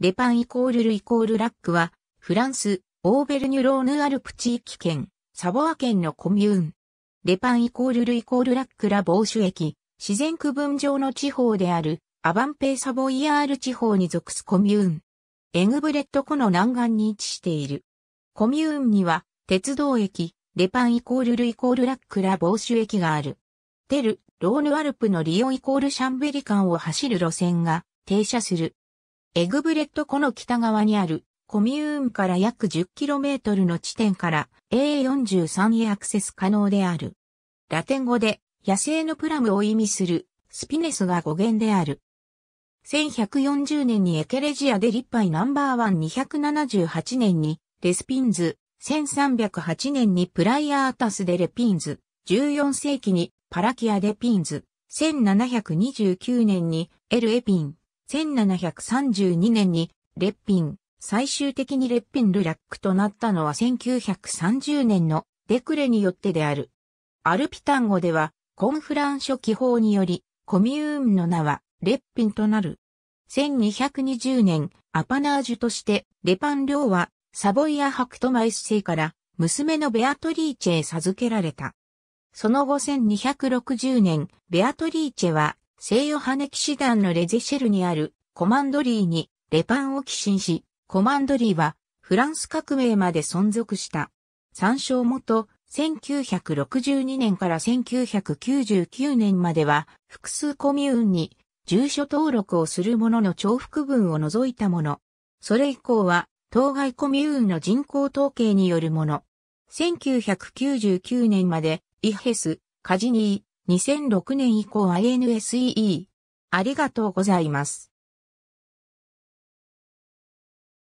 レパンイコールルイコールラックは、フランス、オーベルニュローヌアルプ地域圏、サボア県のコミューン。レパンイコールルイコールラックラボーシュ駅、自然区分上の地方である、アバンペイサボイヤール地方に属すコミューン。エグブレット湖の南岸に位置している。コミューンには、鉄道駅、レパンイコールルイコールラックラボーシュ駅がある。テル、ローヌアルプのリオイコールシャンベリ間を走る路線が停車する。エグブレット湖の北側にあるコミューンから約 10km の地点から A43 へアクセス可能である。ラテン語で野生のプラムを意味するスピネスが語源である。1140年にエケレジアで立派ナンバーワン278年にレスピンズ、1308年にプライアータスでレピンズ、14世紀にパラキアでピンズ、1729年にエルエピン、1732年に、列品、最終的に列品ルラックとなったのは1930年のデクレによってである。アルピタン語では、コンフラン書記法により、コミューンの名は、列品となる。1220年、アパナージュとして、レパン領は、サボイア・ハクトマイス星から、娘のベアトリーチェへ授けられた。その後1260年、ベアトリーチェは、聖ヨハネ騎士団のレジシェルにあるコマンドリーにレパンを寄進し、コマンドリーはフランス革命まで存続した。参照元、1962年から1999年までは複数コミューンに住所登録をするものの重複分を除いたもの。それ以降は当該コミューンの人口統計によるもの。1999年までイヘス、カジニー、2006年以降は n s e e ありがとうございます。